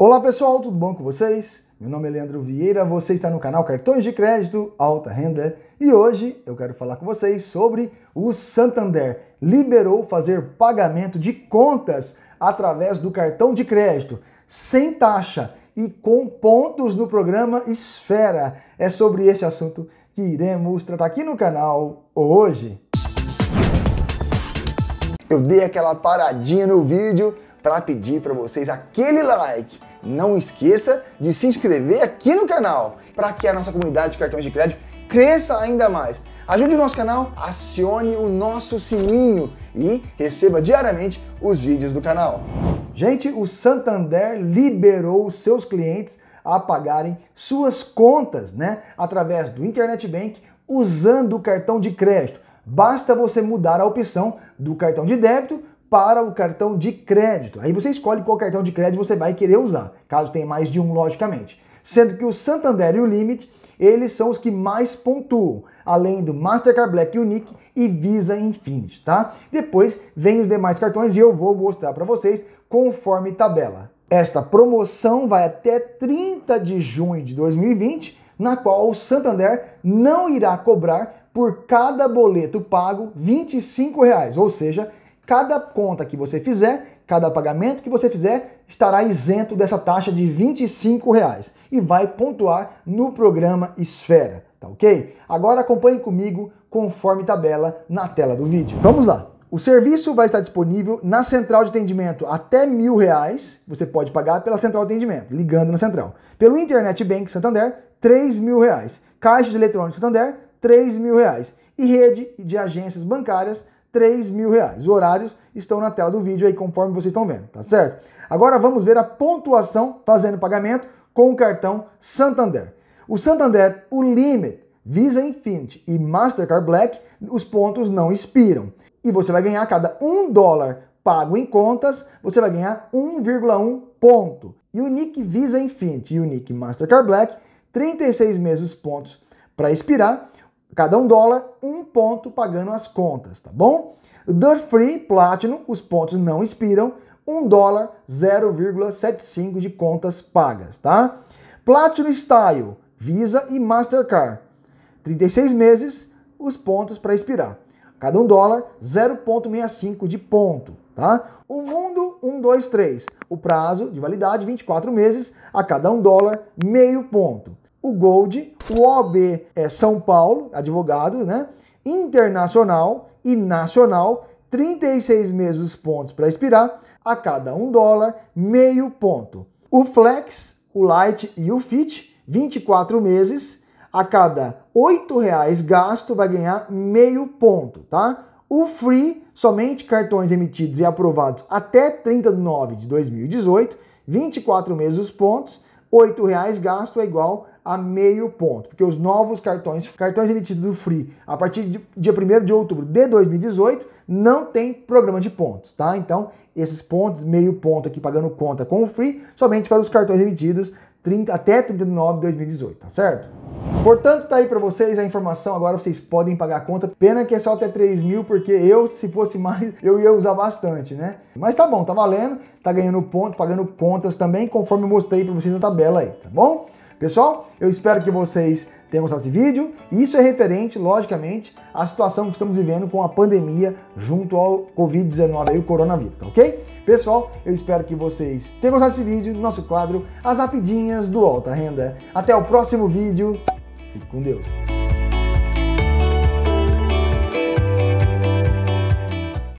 Olá pessoal, tudo bom com vocês? Meu nome é Leandro Vieira, você está no canal Cartões de Crédito Alta Renda e hoje eu quero falar com vocês sobre o Santander. Liberou fazer pagamento de contas através do cartão de crédito, sem taxa e com pontos no programa Esfera. É sobre este assunto que iremos tratar aqui no canal hoje. Eu dei aquela paradinha no vídeo para pedir para vocês aquele like não esqueça de se inscrever aqui no canal para que a nossa comunidade de cartões de crédito cresça ainda mais. Ajude o nosso canal, acione o nosso sininho e receba diariamente os vídeos do canal. Gente, o Santander liberou seus clientes a pagarem suas contas, né, através do Internet Bank usando o cartão de crédito. Basta você mudar a opção do cartão de débito para o cartão de crédito. Aí você escolhe qual cartão de crédito você vai querer usar, caso tenha mais de um, logicamente. Sendo que o Santander e o Limit, eles são os que mais pontuam, além do Mastercard Black Unique e Visa Infinite, tá? Depois vem os demais cartões e eu vou mostrar para vocês conforme tabela. Esta promoção vai até 30 de junho de 2020, na qual o Santander não irá cobrar por cada boleto pago R$ 25, reais, ou seja, Cada conta que você fizer, cada pagamento que você fizer, estará isento dessa taxa de R$ reais e vai pontuar no programa Esfera, tá ok? Agora acompanhe comigo conforme tabela na tela do vídeo. Vamos lá! O serviço vai estar disponível na central de atendimento até mil reais. Você pode pagar pela central de atendimento, ligando na central. Pelo Internet Bank Santander, três mil reais. Caixa de eletrônico Santander, três mil reais. E rede de agências bancárias, 3 mil reais. Os horários estão na tela do vídeo aí, conforme vocês estão vendo, tá certo? Agora vamos ver a pontuação fazendo pagamento com o cartão Santander. O Santander, o Limit, Visa Infinity e Mastercard Black, os pontos não expiram. E você vai ganhar cada um dólar pago em contas, você vai ganhar 1,1 ponto. E o Nick Visa Infinity e o Nick Mastercard Black, 36 meses pontos para expirar Cada um dólar, um ponto pagando as contas, tá bom? Dirt Free Platinum, os pontos não expiram, um dólar 0,75 de contas pagas, tá? Platinum Style, Visa e Mastercard, 36 meses, os pontos para expirar. Cada um dólar 0,65 de ponto, tá? O Mundo 123, o prazo de validade 24 meses, a cada um dólar meio ponto o Gold, o OB é São Paulo, advogado, né? Internacional e nacional, 36 meses pontos para expirar, a cada um dólar, meio ponto. O Flex, o Light e o Fit, 24 meses, a cada oito reais gasto vai ganhar meio ponto, tá? O Free, somente cartões emitidos e aprovados até 30 de nove de 2018, 24 meses pontos, R$ reais gasto é igual a meio ponto, porque os novos cartões, cartões emitidos do Free a partir de dia 1 de outubro de 2018, não tem programa de pontos, tá? Então, esses pontos, meio ponto aqui pagando conta com o Free, somente para os cartões emitidos 30, até 39 de de 2018, tá certo? Portanto, tá aí para vocês a informação. Agora vocês podem pagar a conta. Pena que é só até 3 mil, porque eu, se fosse mais, eu ia usar bastante, né? Mas tá bom, tá valendo. Tá ganhando ponto, pagando contas também, conforme eu mostrei para vocês na tabela aí, tá bom? Pessoal, eu espero que vocês tenham gostado desse vídeo. Isso é referente, logicamente, à situação que estamos vivendo com a pandemia junto ao Covid-19 e o coronavírus, tá ok? Pessoal, eu espero que vocês tenham gostado desse vídeo, nosso quadro As Rapidinhas do Alta Renda. Até o próximo vídeo. Fique com Deus.